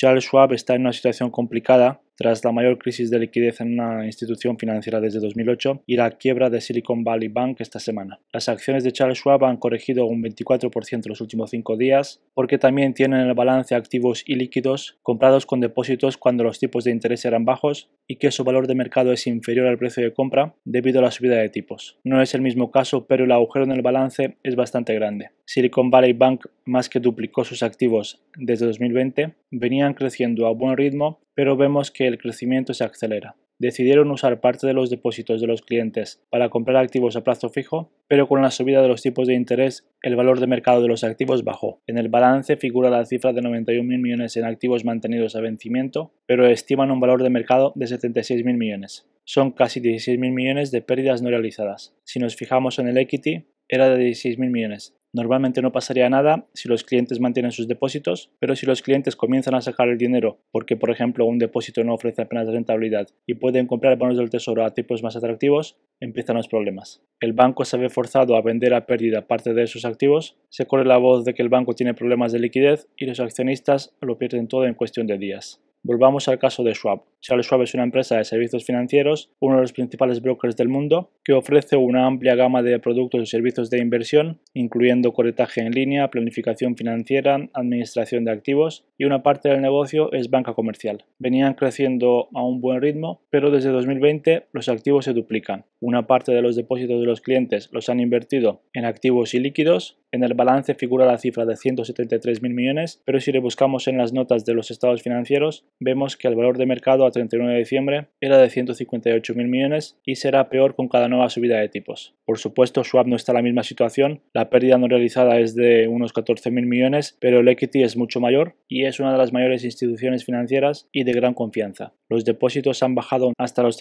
Charles Schwab está en una situación complicada tras la mayor crisis de liquidez en una institución financiera desde 2008 y la quiebra de Silicon Valley Bank esta semana. Las acciones de Charles Schwab han corregido un 24% los últimos cinco días porque también tienen en el balance activos y líquidos comprados con depósitos cuando los tipos de interés eran bajos y que su valor de mercado es inferior al precio de compra debido a la subida de tipos. No es el mismo caso, pero el agujero en el balance es bastante grande. Silicon Valley Bank más que duplicó sus activos desde 2020, venían creciendo a buen ritmo, pero vemos que el crecimiento se acelera. Decidieron usar parte de los depósitos de los clientes para comprar activos a plazo fijo, pero con la subida de los tipos de interés, el valor de mercado de los activos bajó. En el balance figura la cifra de 91.000 millones en activos mantenidos a vencimiento, pero estiman un valor de mercado de 76.000 millones. Son casi 16.000 millones de pérdidas no realizadas. Si nos fijamos en el equity, era de 16.000 millones, Normalmente no pasaría nada si los clientes mantienen sus depósitos, pero si los clientes comienzan a sacar el dinero porque, por ejemplo, un depósito no ofrece apenas rentabilidad y pueden comprar bonos del tesoro a tipos más atractivos, empiezan los problemas. El banco se ve forzado a vender a pérdida parte de sus activos, se corre la voz de que el banco tiene problemas de liquidez y los accionistas lo pierden todo en cuestión de días. Volvamos al caso de Schwab. Schwab es una empresa de servicios financieros, uno de los principales brokers del mundo, que ofrece una amplia gama de productos y servicios de inversión, incluyendo corretaje en línea, planificación financiera, administración de activos y una parte del negocio es banca comercial. Venían creciendo a un buen ritmo, pero desde 2020 los activos se duplican. Una parte de los depósitos de los clientes los han invertido en activos y líquidos en el balance figura la cifra de 173.000 millones, pero si le buscamos en las notas de los estados financieros, vemos que el valor de mercado a 31 de diciembre era de 158.000 mil millones y será peor con cada nueva subida de tipos. Por supuesto, Swap no está en la misma situación, la pérdida no realizada es de unos 14.000 mil millones, pero el equity es mucho mayor y es una de las mayores instituciones financieras y de gran confianza los depósitos han bajado hasta los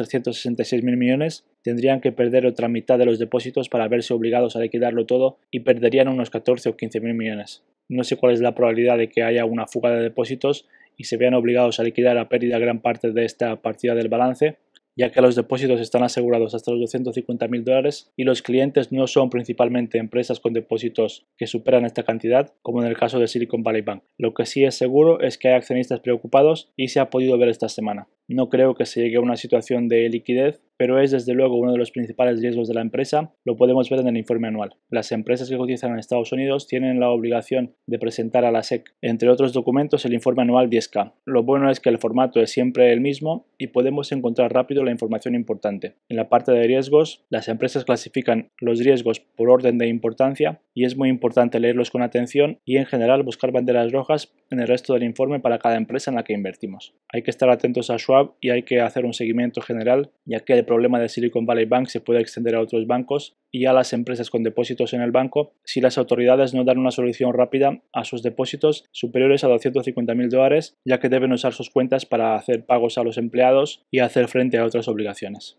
mil millones, tendrían que perder otra mitad de los depósitos para verse obligados a liquidarlo todo y perderían unos 14 o mil millones. No sé cuál es la probabilidad de que haya una fuga de depósitos y se vean obligados a liquidar a pérdida gran parte de esta partida del balance, ya que los depósitos están asegurados hasta los 250 mil dólares y los clientes no son principalmente empresas con depósitos que superan esta cantidad, como en el caso de Silicon Valley Bank. Lo que sí es seguro es que hay accionistas preocupados y se ha podido ver esta semana. No creo que se llegue a una situación de liquidez, pero es desde luego uno de los principales riesgos de la empresa, lo podemos ver en el informe anual. Las empresas que cotizan en Estados Unidos tienen la obligación de presentar a la SEC, entre otros documentos, el informe anual 10K. Lo bueno es que el formato es siempre el mismo y podemos encontrar rápido la información importante. En la parte de riesgos, las empresas clasifican los riesgos por orden de importancia y es muy importante leerlos con atención y en general buscar banderas rojas en el resto del informe para cada empresa en la que invertimos. Hay que estar atentos a Schwab y hay que hacer un seguimiento general, ya que el problema de Silicon Valley Bank se puede extender a otros bancos y a las empresas con depósitos en el banco si las autoridades no dan una solución rápida a sus depósitos superiores a mil dólares, ya que deben usar sus cuentas para hacer pagos a los empleados y hacer frente a otras obligaciones.